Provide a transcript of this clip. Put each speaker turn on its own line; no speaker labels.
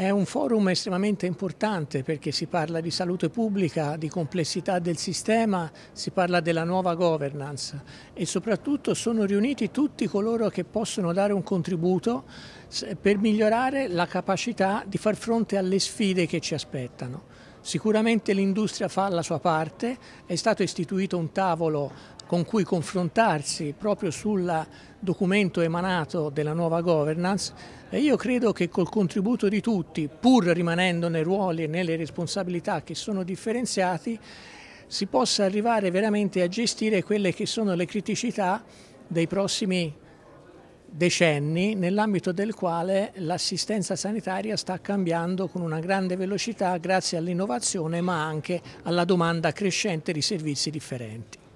È un forum estremamente importante perché si parla di salute pubblica, di complessità del sistema, si parla della nuova governance e soprattutto sono riuniti tutti coloro che possono dare un contributo per migliorare la capacità di far fronte alle sfide che ci aspettano. Sicuramente l'industria fa la sua parte, è stato istituito un tavolo con cui confrontarsi proprio sul documento emanato della nuova governance e io credo che col contributo di tutti, pur rimanendo nei ruoli e nelle responsabilità che sono differenziati, si possa arrivare veramente a gestire quelle che sono le criticità dei prossimi anni decenni nell'ambito del quale l'assistenza sanitaria sta cambiando con una grande velocità grazie all'innovazione ma anche alla domanda crescente di servizi differenti.